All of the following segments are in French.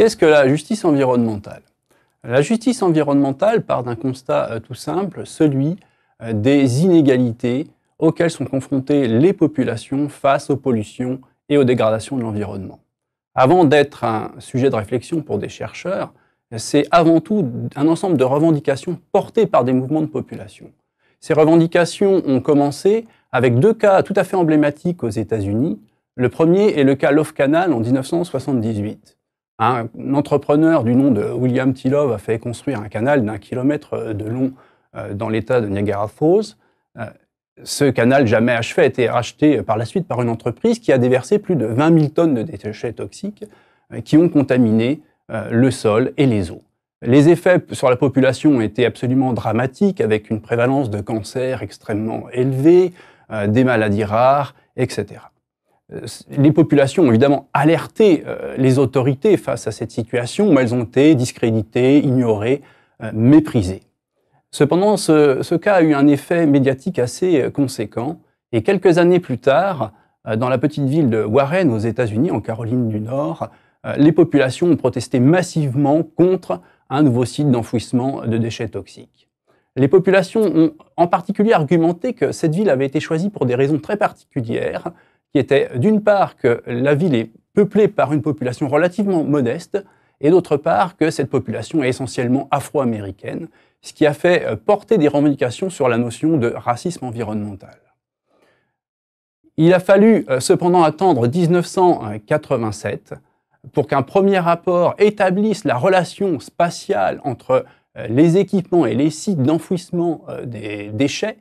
Qu'est-ce que la justice environnementale La justice environnementale part d'un constat euh, tout simple, celui euh, des inégalités auxquelles sont confrontées les populations face aux pollutions et aux dégradations de l'environnement. Avant d'être un sujet de réflexion pour des chercheurs, c'est avant tout un ensemble de revendications portées par des mouvements de population. Ces revendications ont commencé avec deux cas tout à fait emblématiques aux États-Unis. Le premier est le cas Love Canal en 1978. Un entrepreneur du nom de William T. a fait construire un canal d'un kilomètre euh, de long euh, dans l'État de Niagara Falls. Euh, ce canal jamais achevé a été racheté par la suite par une entreprise qui a déversé plus de 20 000 tonnes de déchets toxiques qui ont contaminé le sol et les eaux. Les effets sur la population ont été absolument dramatiques, avec une prévalence de cancers extrêmement élevée, des maladies rares, etc. Euh, les populations ont évidemment alerté euh, les autorités face à cette situation, mais elles ont été discréditées, ignorées, euh, méprisées. Cependant, ce, ce, cas a eu un effet médiatique assez conséquent, et quelques années plus tard, dans la petite ville de Warren aux États-Unis, en Caroline du Nord, les populations ont protesté massivement contre un nouveau site d'enfouissement de déchets toxiques. Les populations ont en particulier argumenté que cette ville avait été choisie pour des raisons très particulières, qui était d'une part que la ville est peuplée par une population relativement modeste, et d'autre part que cette population est essentiellement afro-américaine, ce qui a fait euh, porter des revendications sur la notion de racisme environnemental. Il a fallu euh, cependant attendre 1987 pour qu'un premier rapport établisse la relation spatiale entre euh, les équipements et les sites d'enfouissement des déchets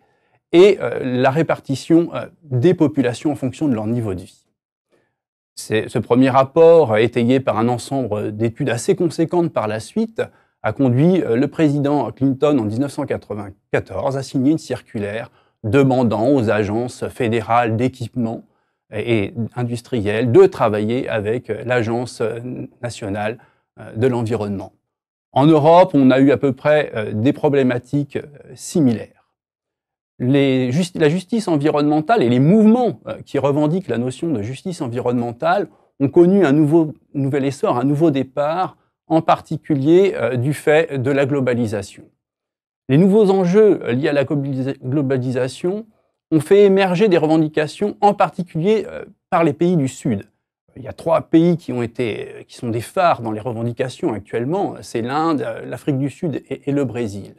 et euh, la répartition euh, des populations en fonction de leur niveau de vie. Ce premier rapport, euh, étayé par un ensemble d'études assez conséquentes par la suite, a conduit le président Clinton en 1994 à signer une circulaire demandant aux agences fédérales d'équipement et industrielles de travailler avec l'Agence nationale de l'environnement. En Europe, on a eu à peu près des problématiques similaires la justice environnementale et les mouvements euh, qui revendiquent la notion de justice environnementale ont connu un nouvel essor, un nouveau départ, en particulier euh, du fait de la globalisation. Les nouveaux enjeux euh, liés à la globalisation ont fait émerger des revendications, en particulier par les pays du Sud. Il y a trois pays qui, ont été, qui sont des phares dans les revendications actuellement, c'est l'Inde, l'Afrique du Sud et le Brésil.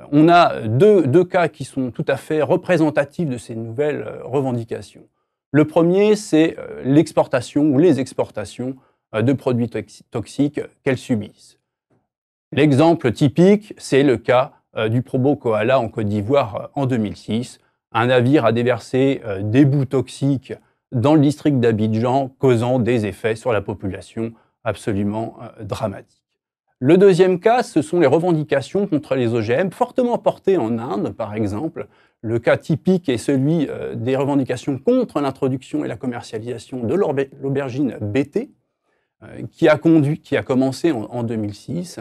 Euh, on a euh, deux, deux, cas qui sont tout à fait représentatifs de ces nouvelles euh, revendications. Le premier, c'est l'exportation ou les exportations de produits toxiques qu'elles subissent. L'exemple typique, c'est le cas du Probo Koala en Côte d'Ivoire en 2006. Un navire a déversé des bouts toxiques dans le district d'Abidjan, causant des effets sur la population absolument dramatiques. Le deuxième cas, ce sont les revendications contre les OGM, fortement portées en Inde, par exemple. Le cas typique est celui euh, des revendications contre l'introduction et la commercialisation de l'aubergine BT, euh, qui a, commencé en, 2006.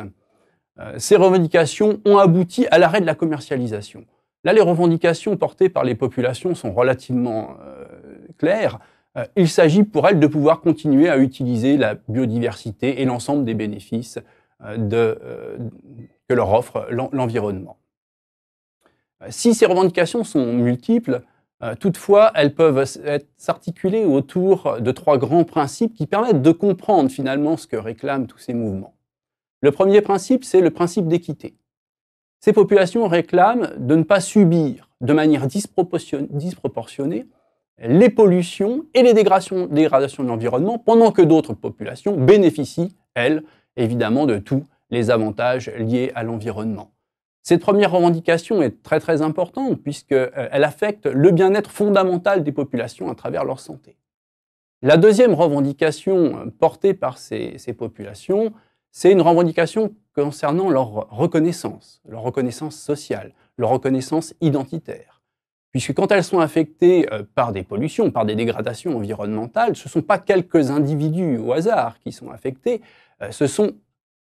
Euh, ces revendications ont abouti à l'arrêt de la commercialisation. Là, les revendications portées par les populations sont relativement claires. Il s'agit pour elles de pouvoir continuer à utiliser la biodiversité et l'ensemble des bénéfices euh, euh, que leur offre l'environnement. Euh, si ces revendications sont multiples, toutefois, elles peuvent s'articuler autour de trois grands principes qui permettent de comprendre finalement ce que réclament tous ces mouvements. Le premier principe, c'est le principe d'équité. Ces populations réclament de ne pas subir de manière disproportionnée les pollutions et les dégradations de l'environnement, pendant que d'autres populations bénéficient, elles, évidemment de tous les avantages liés à l'environnement. Cette première revendication est très très importante puisqu'elle euh, affecte le bien-être fondamental des populations à travers leur santé. La deuxième revendication euh, portée par ces, ces populations, c'est une revendication concernant leur reconnaissance, leur reconnaissance sociale, leur reconnaissance identitaire. Puisque quand elles sont affectées euh, par des pollutions, par des dégradations environnementales, ce ne sont pas quelques individus au hasard qui sont affectés, euh, ce sont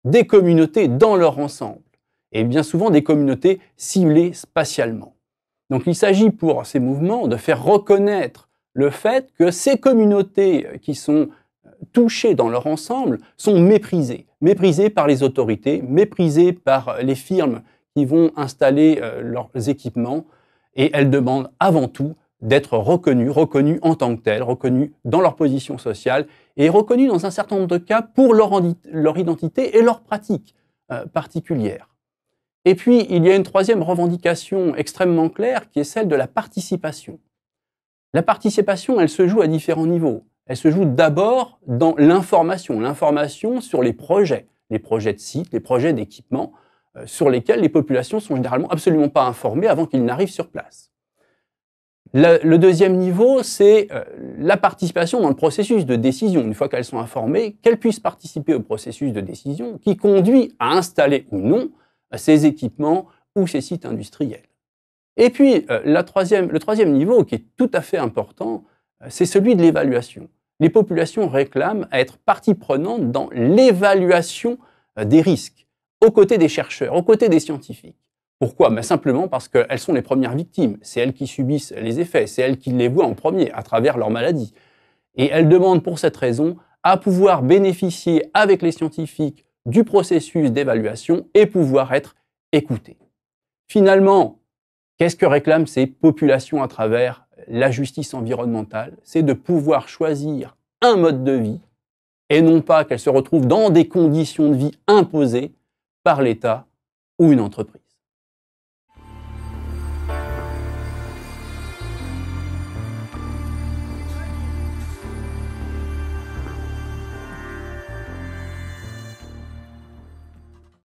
des communautés dans leur ensemble, et bien souvent des communautés ciblées spatialement. Donc il s'agit pour ces mouvements de faire reconnaître le fait que ces communautés euh, qui sont euh, touchées dans leur ensemble sont méprisées, méprisées par les autorités, méprisées par les firmes qui vont installer leurs équipements, et elles demandent avant tout d'être reconnus, reconnus en tant que tels, reconnus dans leur position sociale et reconnus dans un certain nombre de cas pour leur, identité et leur pratique euh, particulière. Et puis, il y a une troisième revendication extrêmement claire qui est celle de la participation. La participation, elle se joue à différents niveaux. Elle se joue d'abord dans l'information, l'information sur les projets, les projets de sites, les projets d'équipement, euh, sur lesquels les populations sont généralement absolument pas informées avant qu'ils n'arrivent sur place. Le, deuxième niveau, c'est euh, la participation dans le processus de décision. Une fois qu'elles sont informées, qu'elles puissent participer au processus de décision qui conduit à installer ou non euh, ces équipements ou ces sites industriels. Et puis, euh, le troisième niveau qui est tout à fait important, c'est celui de l'évaluation. Les populations réclament à être partie prenante dans l'évaluation des risques, aux côtés des chercheurs, aux côtés des scientifiques. Pourquoi ben, Simplement parce qu'elles sont les premières victimes. C'est elles qui subissent les effets, c'est elles qui les voient en premier à travers leur maladie. Et elles demandent pour cette raison à pouvoir bénéficier avec les scientifiques du processus d'évaluation et pouvoir être écoutées. Finalement, qu'est-ce que réclament ces populations à travers la justice environnementale C'est de pouvoir choisir un mode de vie et non pas qu'elles se retrouvent dans des conditions de vie imposées par l'État ou une entreprise.